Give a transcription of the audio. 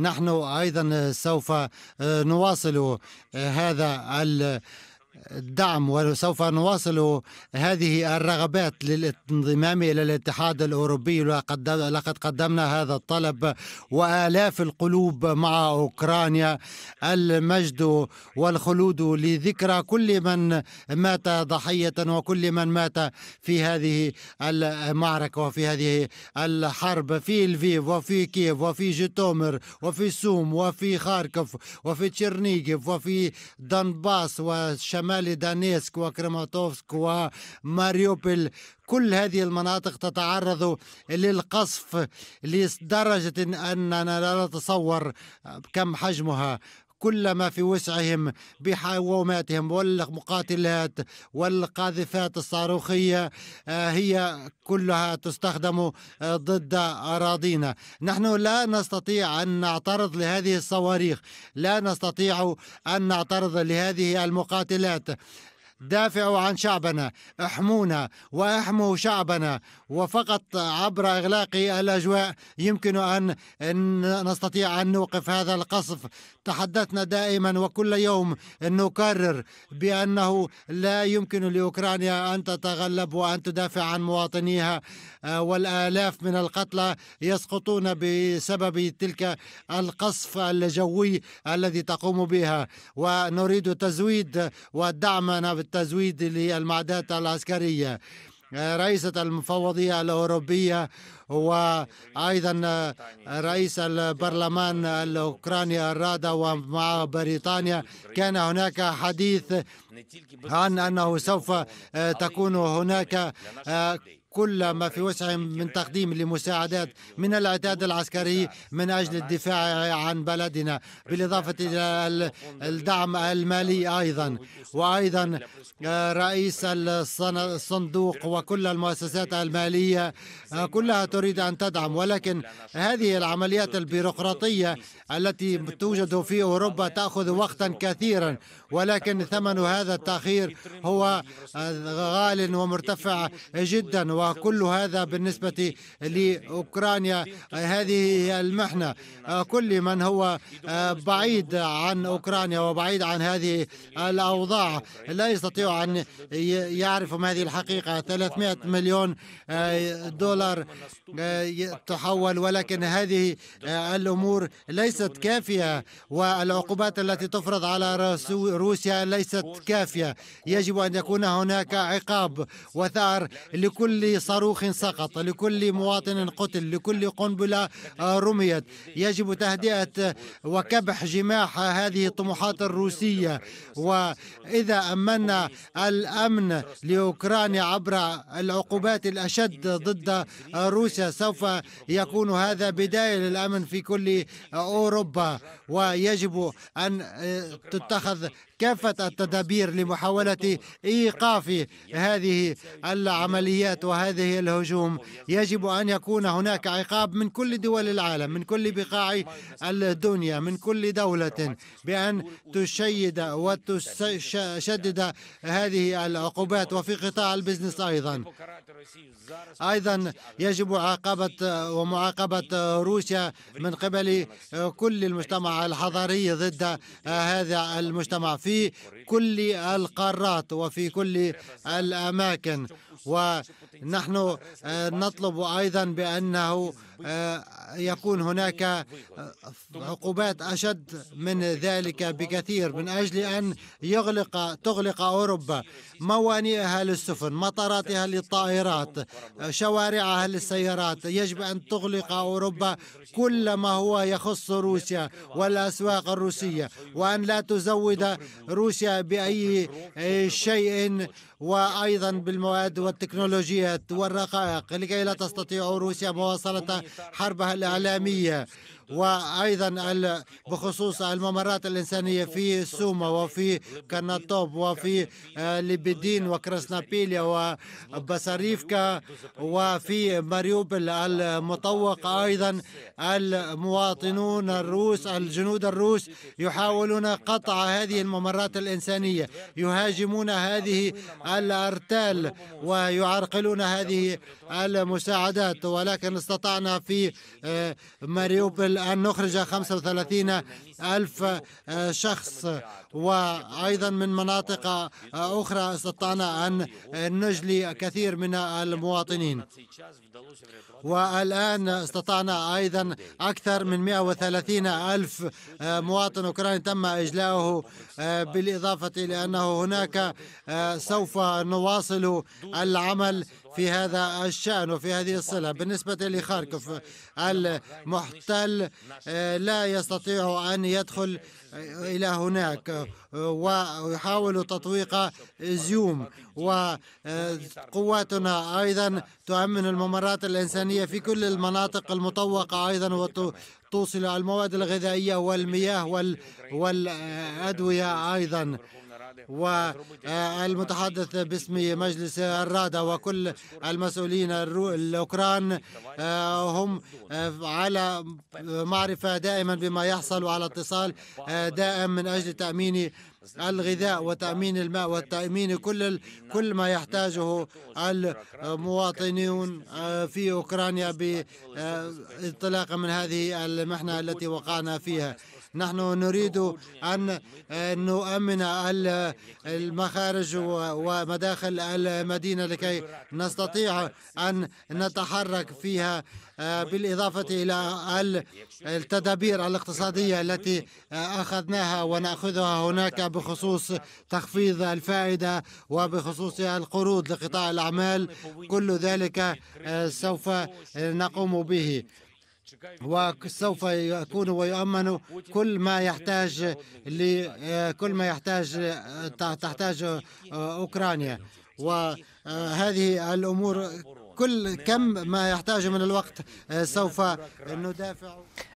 نحن أيضا سوف آه، نواصل آه، هذا الدعم وسوف نواصل هذه الرغبات للانضمام الى الاتحاد الاوروبي لقد قدمنا هذا الطلب والاف القلوب مع اوكرانيا المجد والخلود لذكرى كل من مات ضحيه وكل من مات في هذه المعركه وفي هذه الحرب في الفيف وفي كييف وفي جيتومر وفي سوم وفي خاركوف وفي تشيرنيغيف وفي دنباس وشمال شمال دانيسك وكرماتوفسك وماريوبل كل هذه المناطق تتعرض للقصف لدرجة أننا لا نتصور كم حجمها كل ما في وسعهم بحواماتهم والمقاتلات والقاذفات الصاروخية آه، هي كلها تستخدم آه، ضد أراضينا نحن لا نستطيع أن نعترض لهذه الصواريخ لا نستطيع أن نعترض لهذه المقاتلات دافعوا عن شعبنا احمونا واحموا شعبنا وفقط عبر إغلاق الأجواء يمكن أن نستطيع أن نوقف هذا القصف تحدثنا دائما وكل يوم نكرر بأنه لا يمكن لأوكرانيا أن تتغلب وأن تدافع عن مواطنيها آه، والآلاف من القتلى يسقطون بسبب تلك القصف الجوي الذي تقوم بها ونريد تزويد ودعمنا التزويد للمعدات العسكرية آه، رئيسة المفوضية الأوروبية وأيضا آه، رئيس البرلمان الأوكراني الرادة ومع بريطانيا كان هناك حديث عن أنه سوف آه، تكون هناك كل ما في وسعهم من تقديم لمساعدات من العتاد العسكري من أجل الدفاع عن بلدنا بالإضافة إلى الدعم المالي أيضا وأيضا آه، رئيس الصندوق وكل المؤسسات المالية آه، كلها تريد أن تدعم ولكن هذه العمليات البيروقراطية التي توجد في أوروبا تأخذ وقتا كثيرا ولكن ثمن هذا التأخير هو آه، غال ومرتفع جدا وكل هذا بالنسبة لأوكرانيا هذه المحنة كل من هو بعيد عن أوكرانيا وبعيد عن هذه الأوضاع لا يستطيع أن يعرف هذه الحقيقة 300 مليون دولار تحول ولكن هذه الأمور ليست كافية والعقوبات التي تفرض على روسيا ليست كافية يجب أن يكون هناك عقاب وثار لكل صاروخ سقط لكل مواطن قتل لكل قنبلة رميت يجب تهدئة وكبح جماح هذه الطموحات الروسية وإذا أمنا الأمن لأوكرانيا عبر العقوبات الأشد ضد روسيا سوف يكون هذا بداية للأمن في كل أوروبا ويجب أن تتخذ كافة التدابير لمحاولة إيقاف هذه العمليات وهذه الهجوم يجب أن يكون هناك عقاب من كل دول العالم من كل بقاع الدنيا من كل دولة بأن تشيد وتشدد هذه العقوبات وفي قطاع البزنس أيضا أيضا يجب عقابة ومعاقبة روسيا من قبل كل المجتمع الحضاري ضد هذا المجتمع في في كل القارات وفي كل الأماكن ونحن آه، نطلب أيضا بأنه آه، يكون هناك آه، عقوبات أشد من ذلك بكثير من أجل أن يغلق تغلق أوروبا موانئها للسفن مطاراتها للطائرات شوارعها للسيارات يجب أن تغلق أوروبا كل ما هو يخص روسيا والأسواق الروسية وأن لا تزود روسيا بأي شيء وأيضا بالمواد والتكنولوجيات والرقائق لكي لا تستطيع روسيا مواصلة حربها الإعلامية وأيضا بخصوص الممرات الإنسانية في سوما وفي كناتوب وفي آه، ليبيدين وكراسنابيليا وبساريفكا وفي ماريوبل المطوق أيضا المواطنون الروس الجنود الروس يحاولون قطع هذه الممرات الإنسانية يهاجمون هذه الأرتال ويعرقلون هذه المساعدات ولكن استطعنا في آه، ماريوبل الآن نخرج 35 ألف آه، شخص وأيضا من مناطق آه، أخرى استطعنا أن نجلي كثير من المواطنين والآن استطعنا أيضا أكثر من 130 ألف آه، مواطن أوكراني تم إجلاؤه بالإضافة لأنه هناك سوف نواصل العمل في هذا الشأن وفي هذه الصلة بالنسبة لخاركوف المحتل لا يستطيع أن يدخل إلى هناك ويحاول تطويق زيوم وقواتنا أيضا تؤمن الممرات الإنسانية في كل المناطق المطوقة أيضا وتوصل المواد الغذائية والمياه والأدوية أيضا والمتحدث آه، باسم مجلس الرادة وكل المسؤولين الأوكران آه، هم آه، على معرفة دائما بما يحصل وعلى اتصال دائم من أجل تأمين الغذاء وتأمين الماء وتأمين كل كل ما يحتاجه المواطنون في أوكرانيا بانطلاقا من هذه المحنة التي وقعنا فيها نحن نريد أن آه، نؤمن المخارج ومداخل المدينة لكي نستطيع أن نتحرك فيها آه، بالإضافة إلى التدابير الاقتصادية التي أخذناها ونأخذها هناك بخصوص تخفيض الفائدة وبخصوص القروض لقطاع الأعمال كل ذلك آه، سوف نقوم به وسوف يكون ويؤمن كل ما يحتاج لكل آه، ما يحتاج آه، تحتاج آه، اوكرانيا وهذه الامور كل كم ما يحتاجه من الوقت سوف ندافع